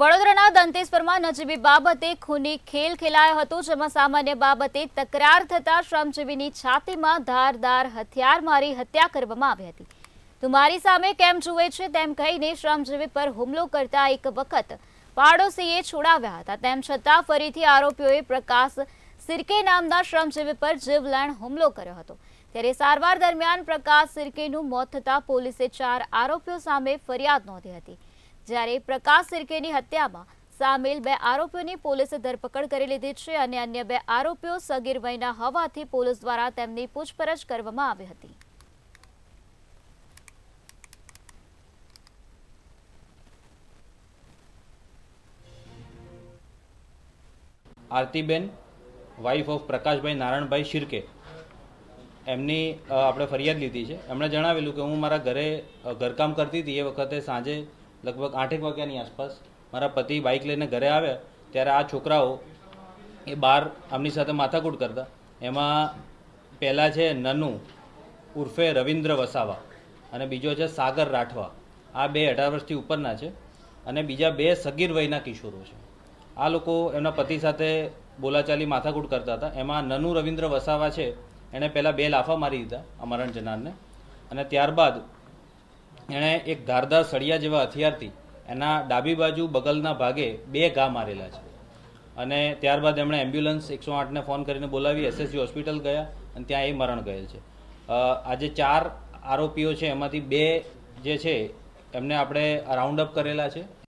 વડોદરાના દંતેશ્વરમાં નજીબી બાબતે ખૂની ખેલ ખેલાયો હતો જેમાં સામાન્ય બાબતે તકરાર થતા શ્રમજીવીની છાતીમાં ધારદાર હથિયાર મારી હત્યા કરવામાં આવી હતી તો મારી સામે કેમ જુએ છે તેમ કહીને શ્રમજીવી પર હુમલો કરતા એક વખત પાડોશીએ છોડાવ્યા હતા તેમ છતાં ફરીથી આરોપીઓએ પ્રકાશ સિરકે નામના શ્રમજીવી પર જીવલેણ હુમલો કર્યો હતો ત્યારે સારવાર દરમિયાન પ્રકાશ સિરકેનું મોત થતાં પોલીસે ચાર આરોપીઓ સામે ફરિયાદ નોંધી હતી જ્યારે પ્રકાશ સિરકેની હત્યામાં સામેલ બે આરોપીઓની પોલીસે ધરપકડ કરી લીધી છે અને અન્ય બે આરોપીઓ સગીર વયના હોવાથી પોલીસ દ્વારા તેમની પૂછપરછ કરવામાં આવી હતી આરતીબેન વાઇફ ઓફ પ્રકાશભાઈ નારાયણભાઈ શિરકે એમની આપણે ફરિયાદ લીધી છે એમણે જણાવેલું કે હું મારા ઘરે ઘરકામ કરતી હતી એ વખતે સાંજે લગભગ આઠેક વાગ્યાની આસપાસ મારા પતિ બાઇક લઈને ઘરે આવ્યા ત્યારે આ છોકરાઓ એ બહાર આમની સાથે માથાકૂટ કરતા એમાં પહેલાં છે નનુ ઉર્ફે રવિન્દ્ર વસાવા અને બીજો છે સાગર રાઠવા આ બે અઢાર વર્ષથી ઉપરના છે અને બીજા બે સગીર વયના કિશોરો છે આ લોકો એમના પતિ સાથે બોલાચાલી માથાકૂટ કરતા હતા એમાં નનુ રવિન્દ્ર વસાવા છે એણે પહેલાં બે લાફા મારી દીધા અમરણ જનારને અને ત્યારબાદ એણે એક ધારદાર સળિયા જેવા હથિયારથી એના ડાબી બાજુ બગલના ભાગે બે ઘા મારેલા છે અને ત્યારબાદ એમણે એમ્બ્યુલન્સ એકસો આઠને ફોન કરીને બોલાવી એસએસજી હોસ્પિટલ ગયા અને ત્યાં એ મરણ ગયેલ છે આજે ચાર આરોપીઓ છે એમાંથી બે જે છે એમને આપણે રાઉન્ડ અપ કરેલા છે